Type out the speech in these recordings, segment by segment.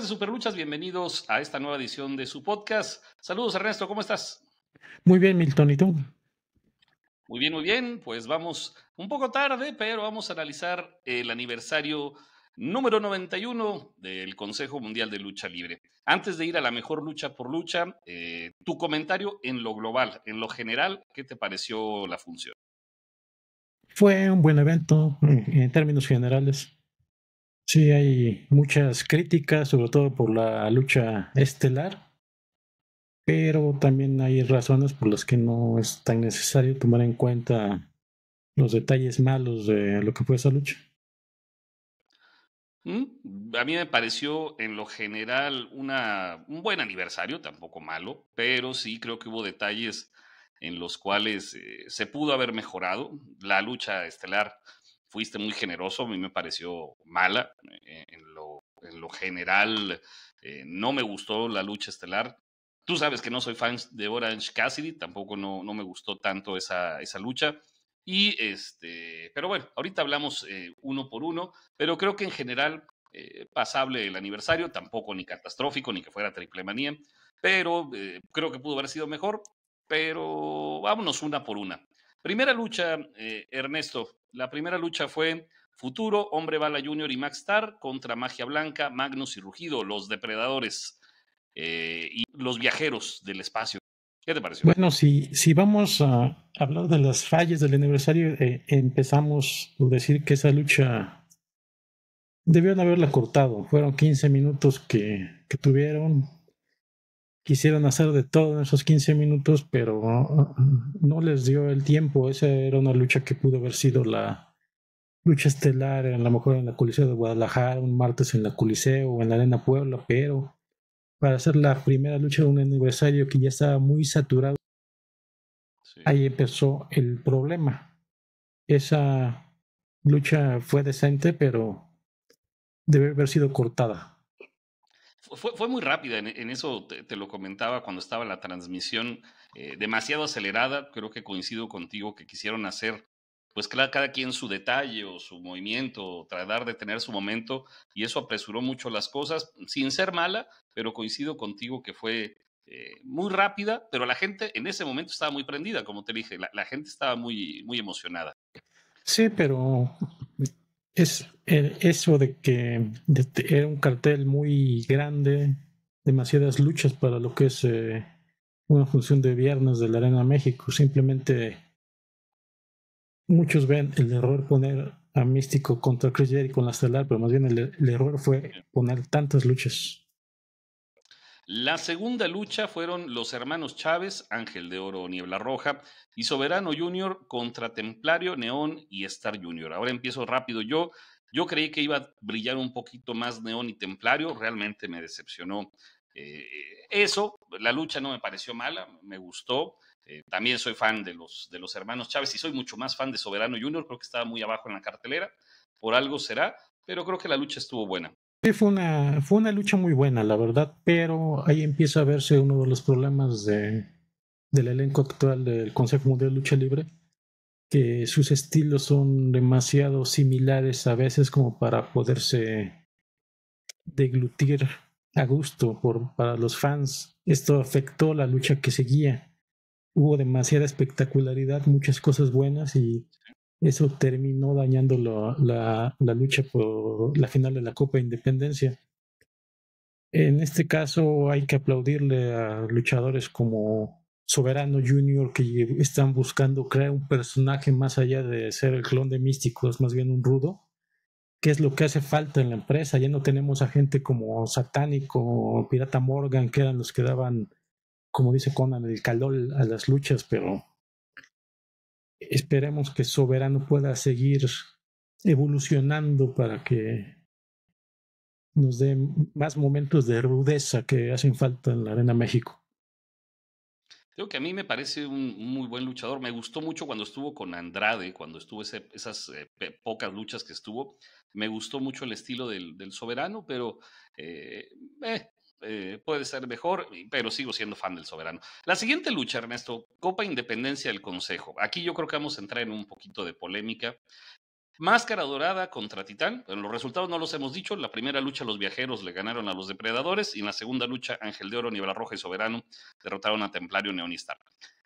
de Superluchas, bienvenidos a esta nueva edición de su podcast. Saludos Ernesto, ¿cómo estás? Muy bien, Milton, ¿y tú? Muy bien, muy bien. Pues vamos un poco tarde, pero vamos a analizar el aniversario número 91 del Consejo Mundial de Lucha Libre. Antes de ir a la mejor lucha por lucha, eh, tu comentario en lo global, en lo general, ¿qué te pareció la función? Fue un buen evento en términos generales. Sí, hay muchas críticas, sobre todo por la lucha estelar, pero también hay razones por las que no es tan necesario tomar en cuenta los detalles malos de lo que fue esa lucha. Mm, a mí me pareció en lo general una, un buen aniversario, tampoco malo, pero sí creo que hubo detalles en los cuales eh, se pudo haber mejorado. La lucha estelar fuiste muy generoso, a mí me pareció mala. Eh, en lo, general, eh, no me gustó la lucha estelar. Tú sabes que no soy fan de Orange Cassidy, tampoco no, no me gustó tanto esa, lucha. Y este, pero bueno, ahorita hablamos eh, uno por uno, pero creo que en general pasable el aniversario, tampoco ni catastrófico, ni que fuera triple manía, pero creo que pudo haber sido mejor. Pero vámonos una por una. Primera lucha, eh, Ernesto. La primera lucha fue Futuro, Hombre Bala Jr. y Max Star contra Magia Blanca, Magnus y Rugido, los depredadores eh, y los viajeros del espacio. ¿Qué te pareció? Bueno, si, si vamos a hablar de las fallas del aniversario, eh, empezamos por decir que esa lucha debieron haberla cortado. Fueron 15 minutos que tuvieron quisieron hacer de todo en esos 15 minutos, pero uh, no les dio el tiempo. Esa era una lucha que pudo haber sido la lucha estelar, a lo mejor en la Coliseo de Guadalajara, un martes en la Coliseo o en la Arena Puebla, pero para hacer la primera lucha de un aniversario que ya estaba muy saturado, ahí empezó el problema. Esa lucha fue decente, pero debe haber sido cortada fue, fue, muy rápida, en, eso te, lo comentaba cuando estaba la transmisión eh, demasiado acelerada, creo que coincido contigo que quisieron hacer, pues cada, cada quien su detalle o su movimiento, tratar de tener su momento, y eso apresuró mucho las cosas, sin ser mala, pero coincido contigo que fue eh, muy rápida, pero la gente en ese momento estaba muy prendida, como te dije, la, la gente estaba muy, muy emocionada. Sí, pero es eh, eso de que era un cartel muy grande, demasiadas luchas para lo que es eh, una función de viernes de la Arena México. Simplemente muchos ven el error poner a Místico contra Chris Jericho con la estelar, pero más bien el error fue poner tantas luchas. La segunda lucha fueron los hermanos Chávez, Ángel de Oro, Niebla Roja y Soberano Junior contra Templario, Neón y Star Junior. Ahora empiezo rápido yo. Yo creí que iba a brillar un poquito más Neón y Templario, realmente me decepcionó eh, eh, eso. La lucha no me pareció mala, me gustó. Eh, también soy fan de los, de los hermanos Chávez y soy mucho más fan de Soberano Junior, creo que estaba muy abajo en la cartelera, por algo será, pero creo que la lucha estuvo buena fue una, fue una lucha muy buena, la verdad, pero ahí empieza a verse uno de los problemas de, del elenco actual del Consejo Mundial de Lucha Libre, que sus estilos son demasiado similares a veces como para poderse deglutir a gusto por, para los fans. Esto afectó la lucha que seguía. Hubo demasiada espectacularidad, muchas cosas buenas y eso terminó dañando la, lucha por la final de la Copa Independencia. En este caso hay que aplaudirle a luchadores como Soberano Junior que están buscando crear un personaje más allá de ser el clon de Místico, es más bien un rudo, que es lo que hace falta en la empresa. Ya no tenemos a gente como Satánico o Pirata Morgan, que eran los que daban, como dice Conan, el calor a las luchas, pero Esperemos que Soberano pueda seguir evolucionando para que nos dé más momentos de rudeza que hacen falta en la Arena México. Creo que a mí me parece un muy buen luchador. Me gustó mucho cuando estuvo con Andrade, cuando estuvo esas eh, pocas luchas que estuvo. Me gustó mucho el estilo del, soberano, pero eh, eh eh, puede ser mejor, pero sigo siendo fan del soberano. La siguiente lucha, Ernesto, Copa Independencia del Consejo. Aquí yo creo que vamos a entrar en un poquito de polémica. Máscara Dorada contra Titán. los resultados no los hemos dicho. En la primera lucha los viajeros le ganaron a los depredadores y en la segunda lucha Ángel de Oro, Niebla Roja y Soberano derrotaron a Templario Neonistar.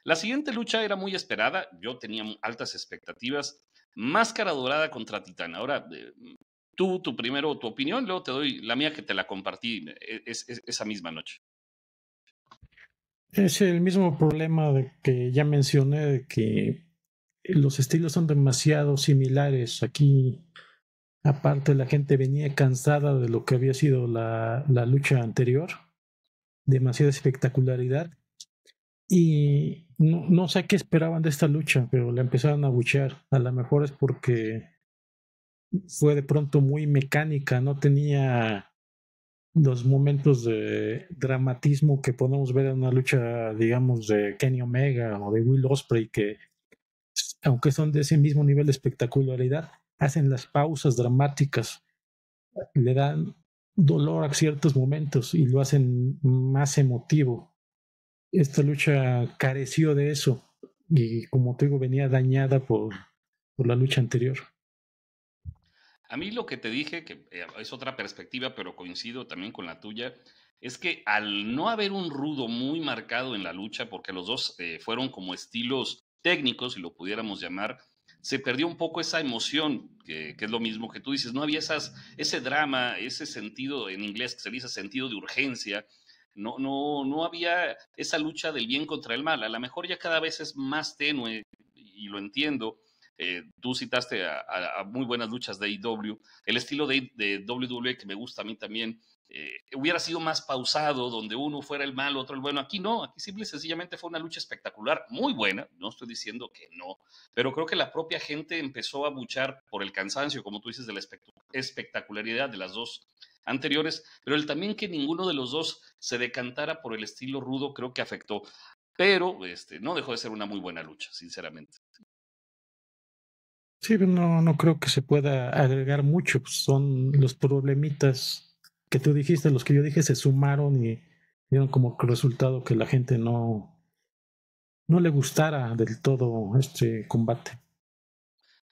La siguiente lucha era muy esperada. Yo tenía altas expectativas. Máscara Dorada contra Titán. Ahora, eh, tú tu primero tu opinión, luego te doy la mía que te la compartí e-, es, esa misma noche. Es el mismo problema de que ya mencioné, de que los estilos son demasiado similares. Aquí, aparte, la gente venía cansada de lo que había sido la, la lucha anterior. Demasiada espectacularidad. Y no, no, sé qué esperaban de esta lucha, pero la empezaron a buchear. A lo mejor es porque fue de pronto muy mecánica, no tenía los momentos de dramatismo que podemos ver en una lucha, digamos, de Kenny Omega o de Will Osprey, que aunque son de ese mismo nivel de espectacularidad, hacen las pausas dramáticas, le dan dolor a ciertos momentos y lo hacen más emotivo. Esta lucha careció de eso y como te digo venía dañada por, por la lucha anterior. A mí lo que te dije, que eh, es otra perspectiva, pero coincido también con la tuya, es que al no haber un rudo muy marcado en la lucha, porque los dos eh, fueron como estilos técnicos, si lo pudiéramos llamar, se perdió un poco esa emoción, que, es lo mismo que tú dices, no había esas, ese drama, ese sentido en inglés que se dice sentido de urgencia, no, no, no había esa lucha del bien contra el mal, a lo mejor ya cada vez es más tenue y lo entiendo, eh, tú citaste a, muy buenas luchas de IW. E el estilo de, de WWE que me gusta a mí también eh, hubiera sido más pausado, donde uno fuera el malo, otro el bueno. Aquí no, aquí simple y sencillamente fue una lucha espectacular, muy buena. No estoy diciendo que no, pero creo que la propia gente empezó a buchar por el cansancio, como tú dices, de la espectacularidad de las dos anteriores, pero el también que ninguno de los dos se decantara por el estilo rudo creo que afectó. Pero este, no dejó de ser una muy buena lucha, sinceramente. Sí, no, no creo que se pueda agregar mucho. Pues, son los problemitas que tú dijiste, los que yo dije, se sumaron y dieron como resultado que la gente no, no le gustara del todo este combate.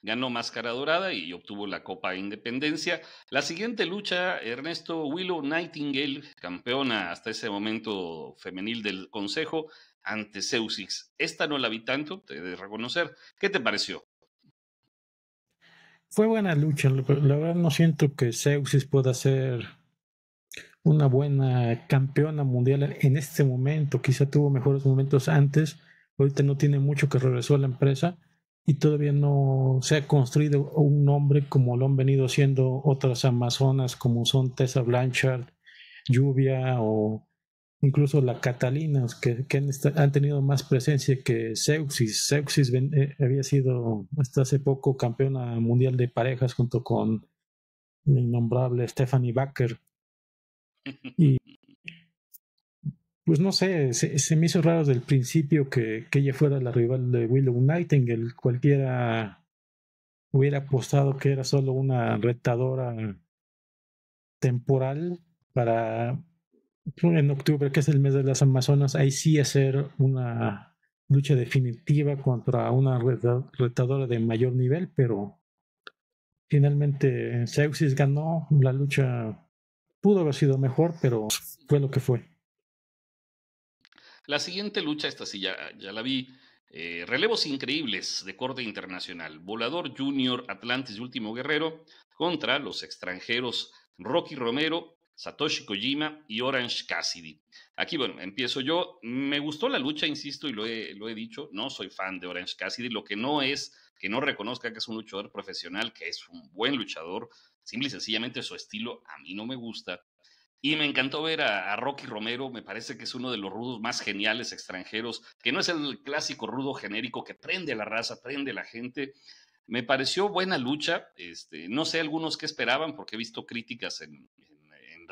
Ganó Máscara Dorada y obtuvo la Copa Independencia. La siguiente lucha, Ernesto Willow Nightingale, campeona hasta ese momento femenil del Consejo, ante Ceusix. Esta no la vi tanto, te de reconocer. ¿Qué te pareció? fue buena lucha. La verdad no siento que Zeusis pueda ser una buena campeona mundial en este momento. Quizá tuvo mejores momentos antes. Ahorita no tiene mucho que regresar a la empresa y todavía no se ha construido un nombre como lo han venido haciendo otras amazonas como son Tessa Blanchard, Lluvia o incluso la Catalina, que, han, tenido más presencia que Zeuxis. Zeuxis eh, había sido hasta hace poco campeona mundial de parejas junto con la innombrable Stephanie Baker. Y pues no sé, se, me hizo raro desde el principio que, que, ella fuera la rival de Willow Nightingale. Cualquiera hubiera apostado que era solo una retadora temporal para en octubre, que es el mes de las Amazonas, ahí sí hacer una lucha definitiva contra una retadora de mayor nivel, pero finalmente Zeusis ganó, la lucha pudo haber sido mejor, pero fue lo que fue. La siguiente lucha, esta sí ya, la vi, eh, relevos increíbles de corte internacional, Volador Junior, Atlantis Último Guerrero contra los extranjeros Rocky Romero Satoshi Kojima y Orange Cassidy. Aquí, bueno, empiezo yo. Me gustó la lucha, insisto, y lo he, dicho. No soy fan de Orange Cassidy. Lo que no es que no reconozca que es un luchador profesional, que es un buen luchador. Simple y sencillamente su estilo a mí no me gusta. Y me encantó ver a, Rocky Romero, me parece que es uno de los rudos más geniales extranjeros, que no es el clásico rudo genérico que prende la raza, prende la gente. Me pareció buena lucha, este, no sé algunos que esperaban, porque he visto críticas en,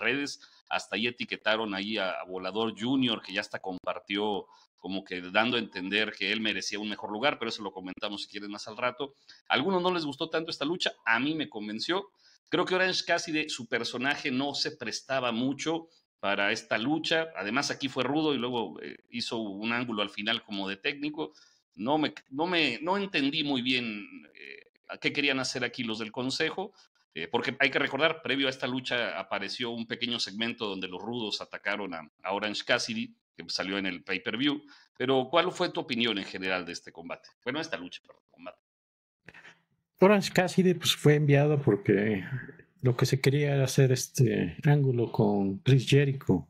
redes, hasta ahí etiquetaron ahí a, Volador Junior, que ya hasta compartió como que dando a entender que él merecía un mejor lugar, pero eso lo comentamos si quieren más al rato. A algunos no les gustó tanto esta lucha, a mí me convenció. Creo que Orange Cassidy, su personaje no se prestaba mucho para esta lucha. Además aquí fue rudo y luego eh, hizo un ángulo al final como de técnico. No me, no me, no entendí muy bien eh, qué querían hacer aquí los del consejo. Eh, porque hay que recordar, previo a esta lucha apareció un pequeño segmento donde los rudos atacaron a, Orange Cassidy, que salió en el pay-per-view. Pero, ¿cuál fue tu opinión en general de este combate? Bueno, esta lucha, perdón, combate. Orange Cassidy pues, fue enviado porque lo que se quería era hacer este ángulo con Chris Jericho.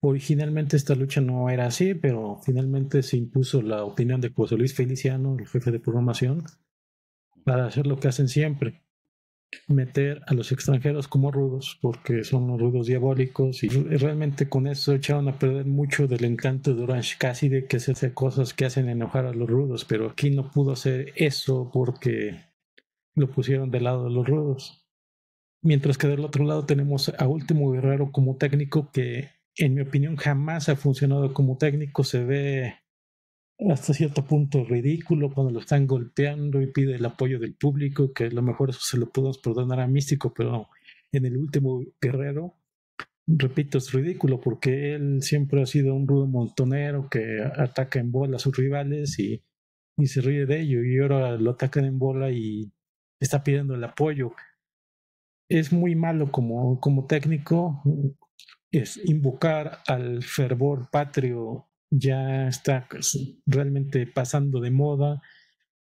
Originalmente esta lucha no era así, pero finalmente se impuso la opinión de José Luis Feliciano, el jefe de programación, para hacer lo que hacen siempre meter a los extranjeros como rudos, porque son los rudos diabólicos, y realmente con eso echaron a perder mucho del encanto de Orange de que se hace cosas que hacen enojar a los rudos, pero aquí no pudo hacer eso porque lo pusieron del lado de los rudos. Mientras que del otro lado tenemos a Último Guerrero como técnico que, en mi opinión, jamás ha funcionado como técnico. Se ve hasta cierto punto ridículo cuando lo están golpeando y pide el apoyo del público, que a lo mejor se lo podemos perdonar a Místico, pero en el último guerrero, repito, es ridículo porque él siempre ha sido un rudo montonero que ataca en bola a sus rivales y, y se ríe de ello y ahora lo atacan en bola y está pidiendo el apoyo. Es muy malo como, como técnico es invocar al fervor patrio ya está realmente pasando de moda.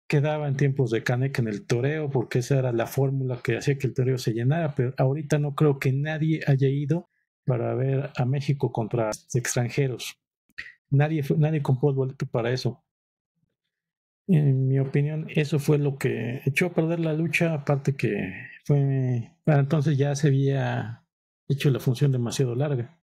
Quedaba en tiempos de Canek en el toreo, porque esa era la fórmula que hacía que el toreo se llenara, pero ahorita no creo que nadie haya ido para ver a México contra extranjeros. Nadie, nadie compró el para eso. En mi opinión, eso fue lo que echó a perder la lucha, aparte que fue... entonces ya se había hecho la función demasiado larga.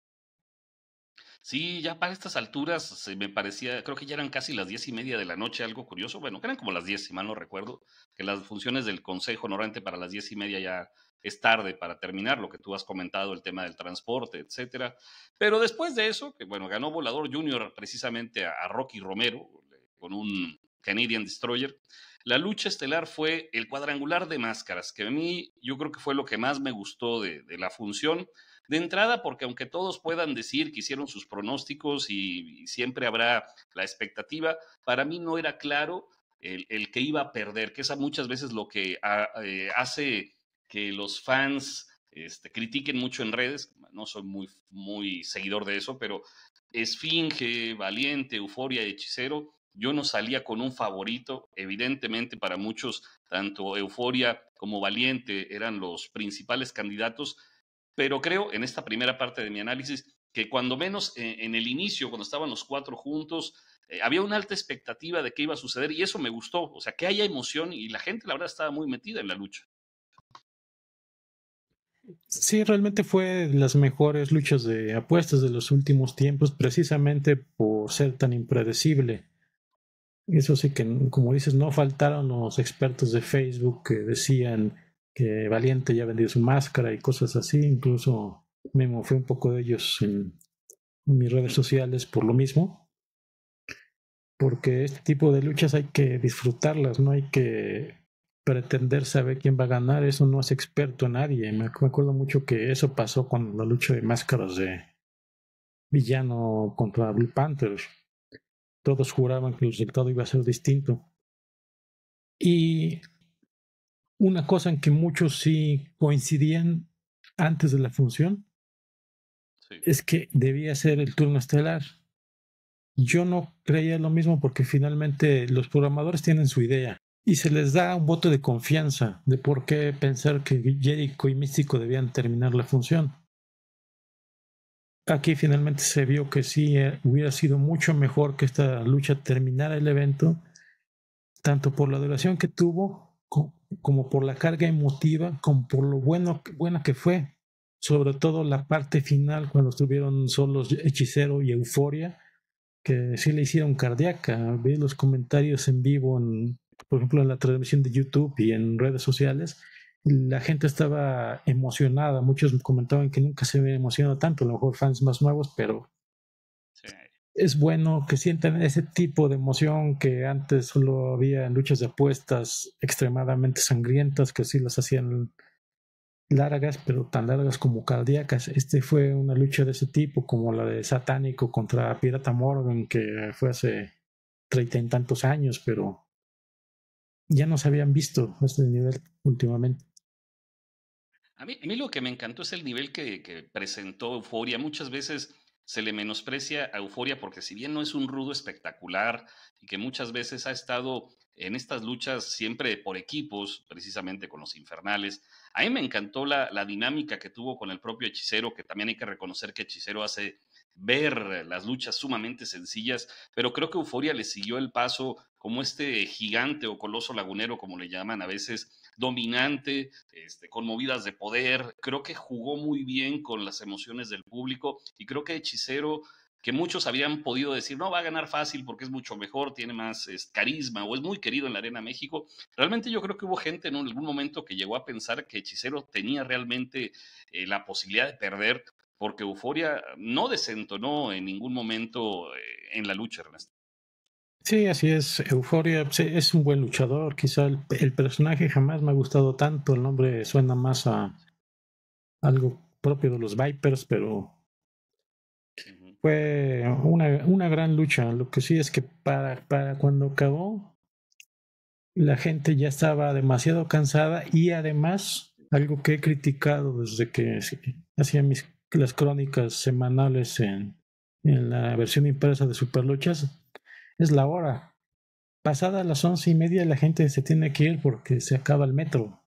Sí, ya para estas alturas se me parecía, creo que ya eran casi las diez y media de la noche, algo curioso. Bueno, que eran como las diez, si mal no recuerdo, que las funciones del consejo normalmente para las diez y media ya es tarde para terminar lo que tú has comentado, el tema del transporte, etcétera. Pero después de eso, que bueno, ganó Volador Junior precisamente a, Rocky Romero con un Canadian Destroyer. La lucha estelar fue el cuadrangular de máscaras, que a mí yo creo que fue lo que más me gustó de la función. De entrada, porque aunque todos puedan decir que hicieron sus pronósticos y, siempre habrá la expectativa, para mí no era claro el, que iba a perder, que es muchas veces lo que eh, hace que los fans este, critiquen mucho en redes, no soy muy, muy seguidor de eso, pero Esfinge, Valiente, Euforia, Hechicero, yo no salía con un favorito, evidentemente para muchos, tanto Euforia como Valiente eran los principales candidatos, pero creo en esta primera parte de mi análisis que cuando menos en el inicio, cuando estaban los cuatro juntos, eh, había una alta expectativa de qué iba a suceder y eso me gustó. O sea, que haya emoción y la gente, la verdad, estaba muy metida en la lucha. Sí, realmente fue las mejores luchas de apuestas de los últimos tiempos, precisamente por ser tan impredecible. Eso sí que, como dices, no faltaron los expertos de Facebook que decían que Valiente ya vendió su máscara y cosas así, incluso me mofé un poco de ellos en, mis redes sociales por lo mismo, porque este tipo de luchas hay que disfrutarlas, no hay que pretender saber quién va a ganar, eso no es experto a nadie. Me, acuerdo mucho que eso pasó con la lucha de máscaras de villano contra Blue Panther. Todos juraban que el resultado iba a ser distinto. Y una cosa en que muchos sí coincidían antes de la función es que debía ser el turno estelar. Yo no creía lo mismo porque finalmente los programadores tienen su idea y se les da un voto de confianza de por qué pensar que Jericho y Místico debían terminar la función. Aquí finalmente se vio que sí eh, hubiera sido mucho mejor que esta lucha terminara el evento, tanto por la duración que tuvo como por la carga emotiva, como por lo bueno, buena que fue. Sobre todo la parte final, cuando estuvieron solos Hechicero y Euforia, que sí le hicieron cardíaca. Vi los comentarios en vivo, en, por ejemplo, en la transmisión de YouTube y en redes sociales. La gente estaba emocionada. Muchos comentaban que nunca se había emocionado tanto, a lo mejor fans más nuevos, pero es bueno que sientan ese tipo de emoción que antes solo había en luchas de apuestas extremadamente sangrientas que sí las hacían largas, pero tan largas como cardíacas. Este fue una lucha de ese tipo, como la de Satánico contra Pirata Morgan, que fue hace treinta y tantos años, pero ya no se habían visto a este nivel últimamente. A mí, a mí lo que me encantó es el nivel que, que presentó Euforia. Muchas veces se le menosprecia a Euforia porque si bien no es un rudo espectacular y que muchas veces ha estado en estas luchas siempre por equipos, precisamente con los infernales, a mí me encantó la, la dinámica que tuvo con el propio hechicero, que también hay que reconocer que hechicero hace ver las luchas sumamente sencillas, pero creo que Euforia le siguió el paso como este gigante o coloso lagunero, como le llaman a veces, dominante, este, con movidas de poder. Creo que jugó muy bien con las emociones del público y creo que Hechicero que muchos habían podido decir, no, va a ganar fácil porque es mucho mejor, tiene más carisma o es muy querido en la Arena México. Realmente yo creo que hubo gente en algún momento que llegó a pensar que Hechicero tenía realmente eh, la posibilidad de perder porque Euforia no desentonó en ningún momento eh, en la lucha, Ernesto. Sí, así es. Euforia es un buen luchador. Quizá el, personaje jamás me ha gustado tanto. El nombre suena más a algo propio de los Vipers, pero fue una, una gran lucha. Lo que sí es que para, para cuando acabó, la gente ya estaba demasiado cansada y además, algo que he criticado desde que hacía mis, las crónicas semanales en, en la versión impresa de Superluchas, es la hora. Pasada las once y media la gente se tiene que ir porque se acaba el metro.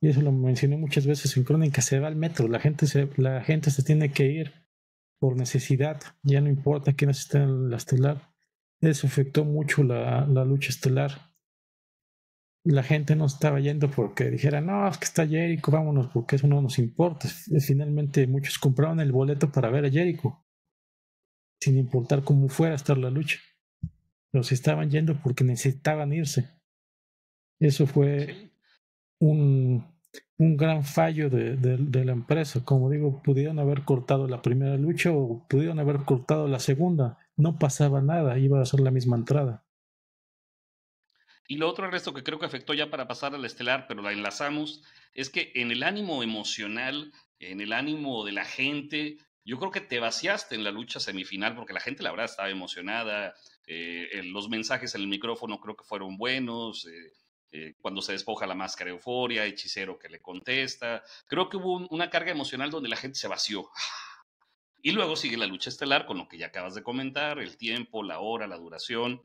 Y eso lo mencioné muchas veces en Crónica, se va al metro, la gente se, la gente se tiene que ir por necesidad, ya no importa quiénes estén en la estelar. Eso afectó mucho la, lucha estelar la gente no estaba yendo porque dijera, no, es que está Jericho, vámonos, porque eso no nos importa. Finalmente muchos compraron el boleto para ver a Jericho sin importar cómo fuera a estar la lucha. Los estaban yendo porque necesitaban irse. Eso fue un, un gran fallo de, de, la empresa. Como digo, pudieron haber cortado la primera lucha o pudieron haber cortado la segunda. No pasaba nada, iba a ser la misma entrada. Y lo otro resto que creo que afectó ya para pasar al estelar, pero la enlazamos, es que en el ánimo emocional, en el ánimo de la gente, yo creo que te vaciaste en la lucha semifinal porque la gente, la verdad, estaba emocionada. Eh, los mensajes en el micrófono creo que fueron buenos. Eh, eh cuando se despoja la máscara de euforia, hechicero que le contesta. Creo que hubo una carga emocional donde la gente se vació. Y luego sigue la lucha estelar con lo que ya acabas de comentar, el tiempo, la hora, la duración.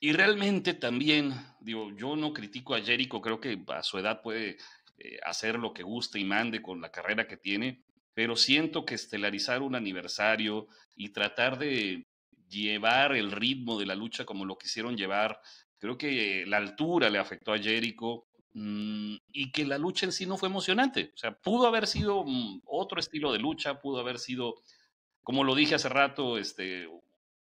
Y realmente también, digo, yo no critico a Jericho, creo que a su edad puede eh, hacer lo que guste y mande con la carrera que tiene, pero siento que estelarizar un aniversario y tratar de llevar el ritmo de la lucha como lo quisieron llevar, creo que eh, la altura le afectó a Jericho mm, y que la lucha en sí no fue emocionante. O sea, pudo haber sido mm, otro estilo de lucha, pudo haber sido, como lo dije hace rato, este,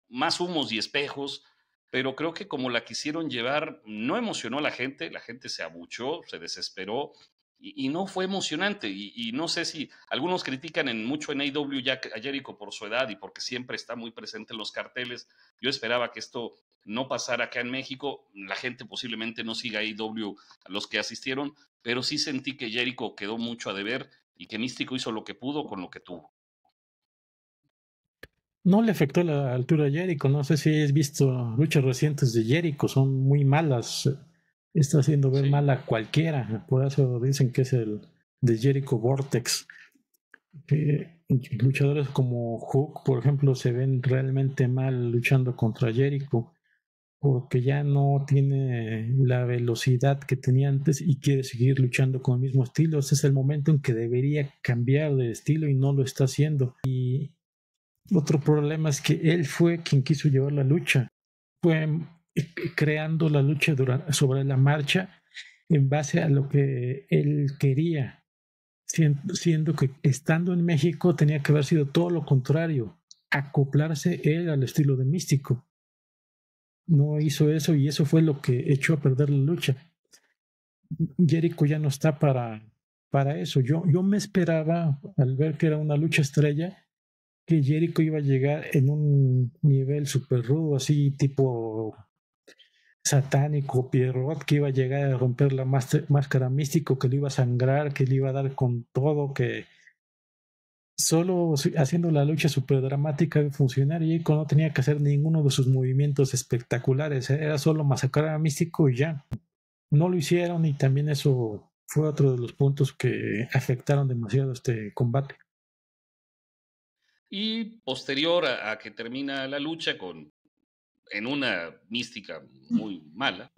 más humos y espejos, pero creo que como la quisieron llevar, no emocionó a la gente, la gente se abuchó, se desesperó y, no fue emocionante. Y, no sé si algunos critican en mucho en AW a Jericho por su edad y porque siempre está muy presente en los carteles. Yo esperaba que esto no pasara acá en México. La gente posiblemente no siga AW a los que asistieron, pero sí sentí que Jericho quedó mucho a deber y que Místico hizo lo que pudo con lo que tuvo. No le afectó la altura a Jericho, no sé si has visto luchas recientes de Jericho, son muy malas eh, está haciendo ver mal a cualquiera. Por eso dicen que es el de Jericho Vortex. luchadores como Hook, por ejemplo, se ven realmente mal luchando contra Jericho porque ya no tiene la velocidad que tenía antes y quiere seguir luchando con el mismo estilo. Ese es el momento en que debería cambiar de estilo y no lo está haciendo. Y otro problema es que él fue quien quiso llevar la lucha. Fue creando la lucha sobre la marcha en base a lo que él quería, siendo que estando en México tenía que haber sido todo lo contrario, acoplarse él al estilo de místico. No hizo eso y eso fue lo que echó a perder la lucha. Jericho ya no está para, para eso. Yo, yo me esperaba, al ver que era una lucha estrella, que Jericho iba a llegar en un nivel súper rudo, así tipo satánico Pierrot que iba a llegar a romper la máscara místico, que le iba a sangrar, que le iba a dar con todo, que solo haciendo la lucha super dramática de funcionar y no tenía que hacer ninguno de sus movimientos espectaculares, ¿eh? era solo masacrar a místico y ya. No lo hicieron y también eso fue otro de los puntos que afectaron demasiado este combate. Y posterior a que termina la lucha con en una mística muy mala,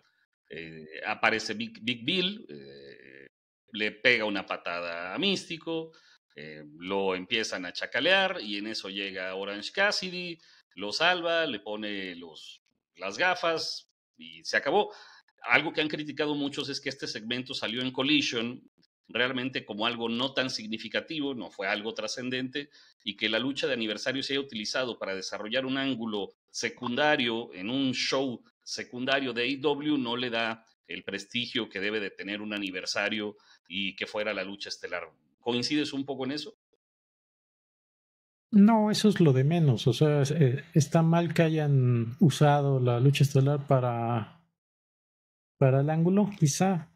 eh, aparece Big, Bill, eh, le pega una patada a Místico, eh, lo empiezan a chacalear y en eso llega Orange Cassidy, lo salva, le pone los, las gafas y se acabó. Algo que han criticado muchos es que este segmento salió en Collision realmente como algo no tan significativo, no fue algo trascendente, y que la lucha de aniversario se haya utilizado para desarrollar un ángulo secundario, en un show secundario de AEW, no le da el prestigio que debe de tener un aniversario y que fuera la lucha estelar. ¿Coincides un poco en eso? No, eso es lo de menos. O sea, eh, está mal que hayan usado la lucha estelar para, para el ángulo, quizá.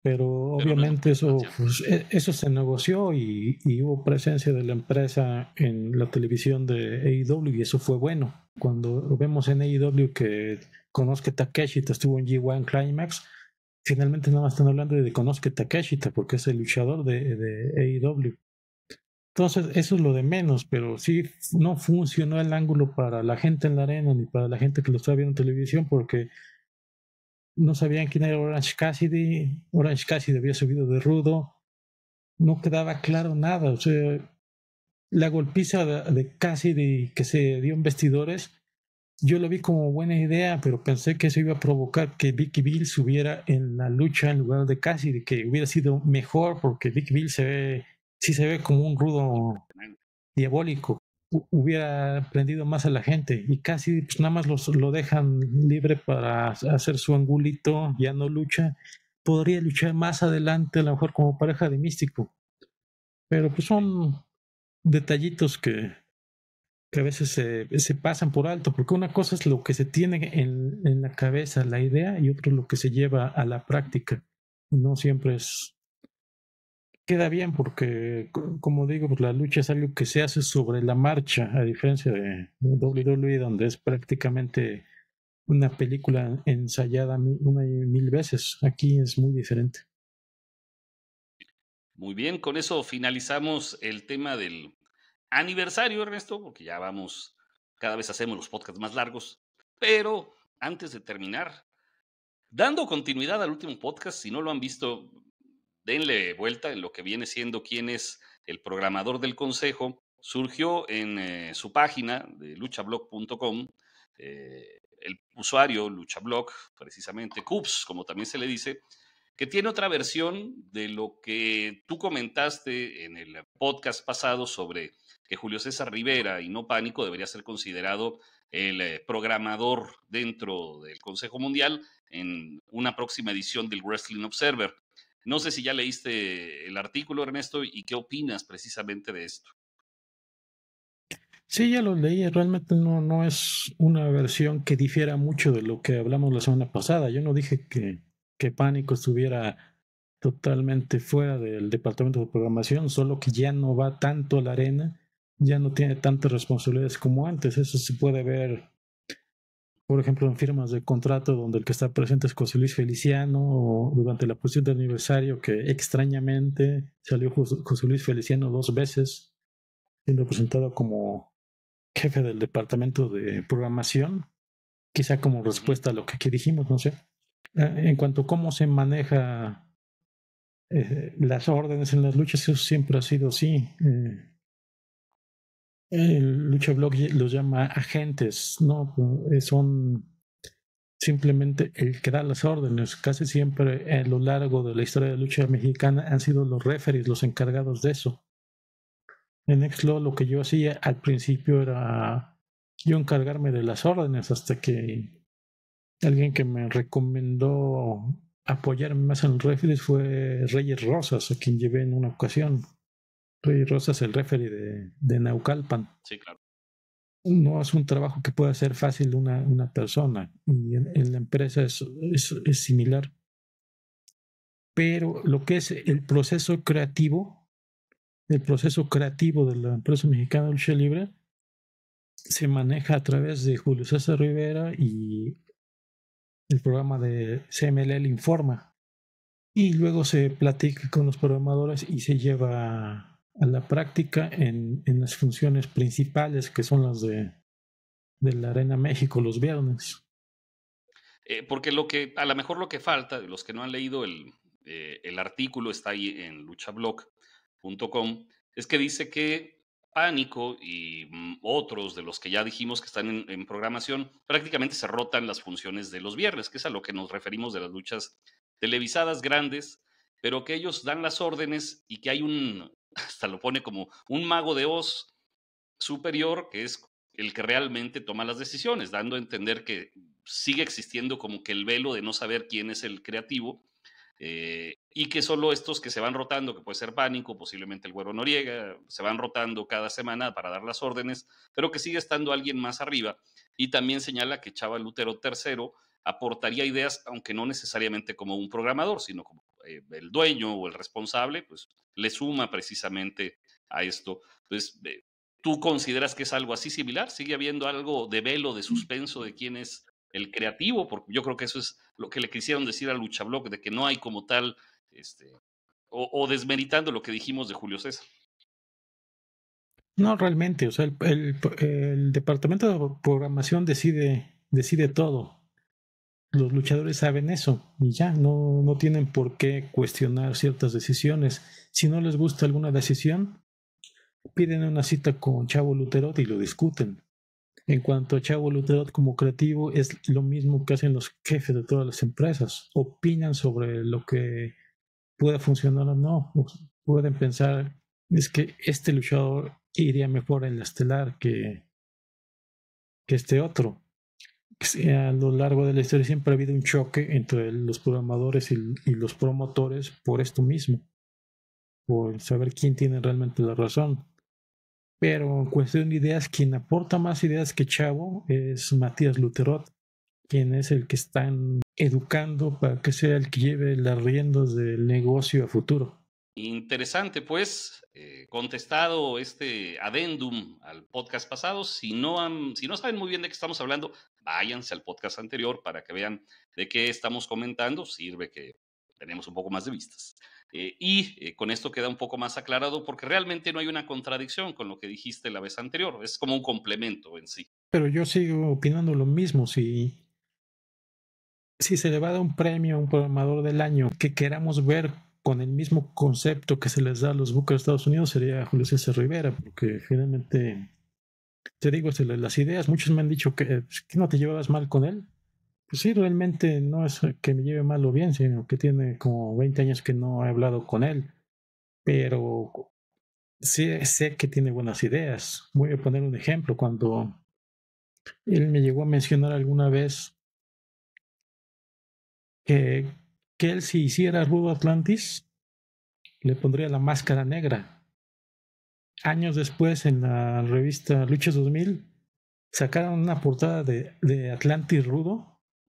Pero, obviamente eso, pues, e, eso se negoció y, y, hubo presencia de la empresa en la televisión de AEW y eso fue bueno cuando vemos en AEW que Conozca Takeshita estuvo en G1 Climax, finalmente nada más están hablando de Conozca Takeshita, porque es el luchador de, de AEW. Entonces, eso es lo de menos, pero sí no funcionó el ángulo para la gente en la arena ni para la gente que lo estaba viendo en televisión, porque no sabían quién era Orange Cassidy, Orange Cassidy había subido de rudo, no quedaba claro nada, o sea, la golpiza de casi que se dio en vestidores, yo lo vi como buena idea, pero pensé que eso iba a provocar que Vicky Bill subiera en la lucha en lugar de Cassidy, que hubiera sido mejor porque Vicky Bill se ve, sí se ve como un rudo diabólico. Hubiera prendido más a la gente y casi pues nada más los, lo dejan libre para hacer su angulito, ya no lucha. Podría luchar más adelante, a lo mejor como pareja de místico. Pero pues son detallitos que, que a veces se, se, pasan por alto, porque una cosa es lo que se tiene en, la cabeza, la idea, y otro lo que se lleva a la práctica. No siempre es... Queda bien porque, como digo, pues, la lucha es algo que se hace sobre la marcha, a diferencia de WWE, donde es prácticamente una película ensayada una y mil veces. Aquí es muy diferente. Muy bien, con eso finalizamos el tema del aniversario, Ernesto, porque ya vamos, cada vez hacemos los podcasts más largos, pero antes de terminar, dando continuidad al último podcast, si no lo han visto, denle vuelta en lo que viene siendo quién es el programador del consejo, surgió en eh, su página de luchablog.com. Eh, el usuario luchablog, precisamente, CUPS, como también se le dice, que tiene otra versión de lo que tú comentaste en el podcast pasado sobre que Julio César Rivera y no Pánico debería ser considerado el eh, programador dentro del Consejo Mundial en una próxima edición del Wrestling Observer. No sé si ya leíste el artículo, Ernesto, y qué opinas precisamente de esto. Sí, ya lo leí. Realmente no, no es una versión que difiera mucho de lo que hablamos la semana pasada. Yo no dije que que Pánico estuviera totalmente fuera del departamento de programación, solo que ya no va tanto a la arena, ya no tiene tantas responsabilidades como antes. Eso se puede ver, por ejemplo, en firmas de contrato donde el que está presente es José Luis Feliciano, o durante la posición de aniversario que extrañamente salió José Luis Feliciano dos veces, siendo presentado como jefe del departamento de programación, quizá como respuesta a lo que aquí dijimos, no sé. Ah, en cuanto a cómo se maneja eh, las órdenes en las luchas, eso siempre ha sido así. Eh. el lucha blog los llama agentes, ¿no? Eh, son simplemente el que da las órdenes. Casi siempre a lo largo de la historia de la lucha mexicana han sido los referees los encargados de eso. En XLO lo que yo hacía al principio era yo encargarme de las órdenes hasta que alguien que me recomendó apoyarme más en referees fue Reyes Rosas, a quien llevé en una ocasión. Reyes Rosas, el referee de, Naucalpan. Sí, claro. No es un trabajo que pueda ser fácil una, una persona y en, la empresa es, es, similar. Pero lo que es el proceso creativo, el proceso creativo de la empresa mexicana Lucha Libre, se maneja a través de Julio César Rivera y el programa de CML informa. Y luego se platica con los programadores y se lleva a la práctica en, en las funciones principales que son las de, de la Arena México los viernes. Eh, porque lo que, a lo mejor lo que falta, los que no han leído el, eh, el artículo, está ahí en luchablog.com, es que dice que Pánico y mm, otros de los que ya dijimos que están en, programación, prácticamente se rotan las funciones de los viernes, que es a lo que nos referimos de las luchas televisadas grandes, pero que ellos dan las órdenes y que hay un, hasta lo pone como un mago de os superior, que es el que realmente toma las decisiones, dando a entender que sigue existiendo como que el velo de no saber quién es el creativo eh, y que solo estos que se van rotando, que puede ser Pánico, posiblemente el Güero Noriega, se van rotando cada semana para dar las órdenes, pero que sigue estando alguien más arriba. Y también señala que Chava Lutero III aportaría ideas, aunque no necesariamente como un programador, sino como eh, el dueño o el responsable, pues le suma precisamente a esto. Entonces, eh, ¿tú consideras que es algo así similar? ¿Sigue habiendo algo de velo, de mm. suspenso de quién es el creativo, porque yo creo que eso es lo que le quisieron decir a Lucha de que no hay como tal, este, o, desmeritando lo que dijimos de Julio César. No, realmente, o sea, el, departamento de programación decide, decide todo. Los luchadores saben eso y ya, no, no tienen por qué cuestionar ciertas decisiones. Si no les gusta alguna decisión, piden una cita con Chavo Luterotti y lo discuten. En cuanto a Chavo Lutero como creativo, es lo mismo que hacen los jefes de todas las empresas. Opinan sobre lo que pueda funcionar o no. Pueden pensar, es que este luchador iría mejor en la estelar que, que este otro. A lo largo de la historia siempre ha habido un choque entre los programadores y los promotores por esto mismo, por saber quién tiene realmente la razón pero en cuestión de ideas, quien aporta más ideas que Chavo es Matías Luterot, quien es el que están educando para que sea el que lleve las riendas del negocio a futuro. Interesante, pues, eh, contestado este adendum al podcast pasado. Si no, si no saben muy bien de qué estamos hablando, váyanse al podcast anterior para que vean de qué estamos comentando. Sirve que tenemos un poco más de vistas. Eh, y eh, con esto queda un poco más aclarado porque realmente no hay una contradicción con lo que dijiste la vez anterior, es como un complemento en sí. Pero yo sigo opinando lo mismo, si, si se le va a dar un premio a un programador del año que queramos ver con el mismo concepto que se les da a los buques de Estados Unidos sería Julio César Rivera, porque generalmente, te digo, las ideas, muchos me han dicho que, pues, que no te llevabas mal con él, pues sí, realmente no es que me lleve mal o bien, sino que tiene como 20 años que no he hablado con él. Pero sí sé que tiene buenas ideas. Voy a poner un ejemplo. Cuando él me llegó a mencionar alguna vez que, que él si hiciera Rudo Atlantis, le pondría la máscara negra. Años después, en la revista Luchas 2000, sacaron una portada de Atlantis Rudo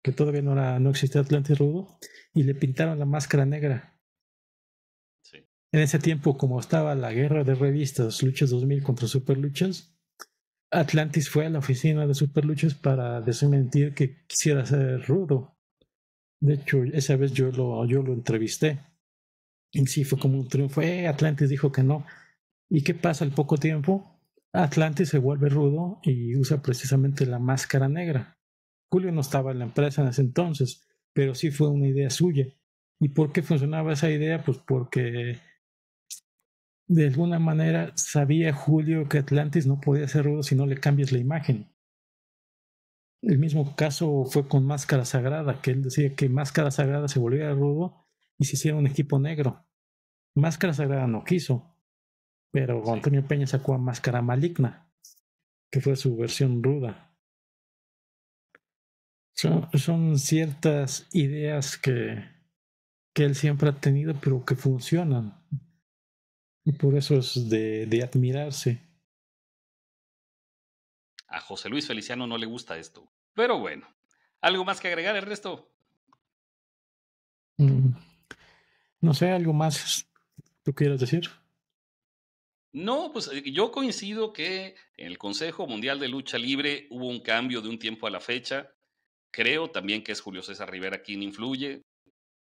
que todavía no, no existía Atlantis Rudo, y le pintaron la máscara negra. En ese tiempo, como estaba la guerra de revistas Luchas 2000 contra Super Atlantis fue a la oficina de Super para desmentir que quisiera ser rudo. De hecho, esa vez yo lo, entrevisté. Y sí, fue como un triunfo. Eh, Atlantis dijo que no. ¿Y qué pasa al poco tiempo? Atlantis se vuelve rudo y usa precisamente la máscara negra. Julio no estaba en la empresa en ese entonces, pero sí fue una idea suya. ¿Y por qué funcionaba esa idea? Pues porque de alguna manera sabía Julio que Atlantis no podía ser rudo si no le cambias la imagen. El mismo caso fue con Máscara Sagrada, que él decía que Máscara Sagrada se volviera rudo y se hiciera un equipo negro. Máscara Sagrada no quiso, pero Antonio Peña sacó a Máscara Maligna, que fue su versión ruda. Son, ciertas ideas que, que él siempre ha tenido, pero que funcionan. Y por eso es de, de admirarse. A José Luis Feliciano no le gusta esto. Pero bueno, ¿algo más que agregar el resto? Mm. no sé, ¿algo más tú quieras decir? No, pues eh, yo coincido que en el Consejo Mundial de Lucha Libre hubo un cambio de un tiempo a la fecha. Creo también que es Julio César Rivera quien influye.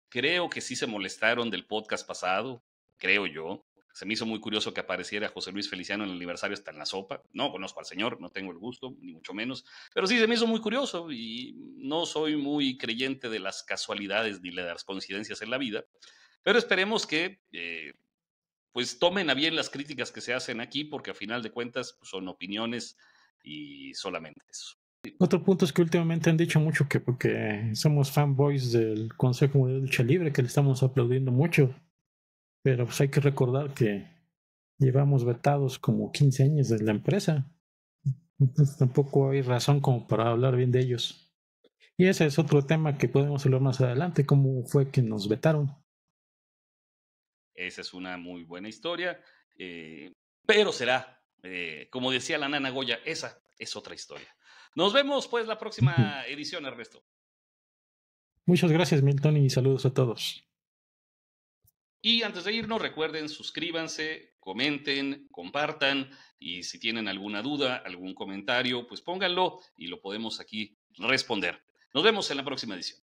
Creo que sí se molestaron del podcast pasado, creo yo. Se me hizo muy curioso que apareciera José Luis Feliciano en el aniversario hasta en la sopa. No conozco al señor, no tengo el gusto, ni mucho menos. Pero sí se me hizo muy curioso y no soy muy creyente de las casualidades ni de las coincidencias en la vida. Pero esperemos que eh, pues tomen a bien las críticas que se hacen aquí, porque a final de cuentas pues, son opiniones y solamente eso. Otro punto es que últimamente han dicho mucho que porque somos fanboys del Consejo Mundial de Lucha Libre, que le estamos aplaudiendo mucho. Pero pues hay que recordar que llevamos vetados como 15 años de la empresa. Entonces tampoco hay razón como para hablar bien de ellos. Y ese es otro tema que podemos hablar más adelante, cómo fue que nos vetaron. Esa es una muy buena historia, eh, pero será, eh, como decía la nana Goya, esa es otra historia. Nos vemos pues la próxima edición, Ernesto. Muchas gracias, Milton, y saludos a todos. Y antes de irnos, recuerden, suscríbanse, comenten, compartan y si tienen alguna duda, algún comentario, pues pónganlo y lo podemos aquí responder. Nos vemos en la próxima edición.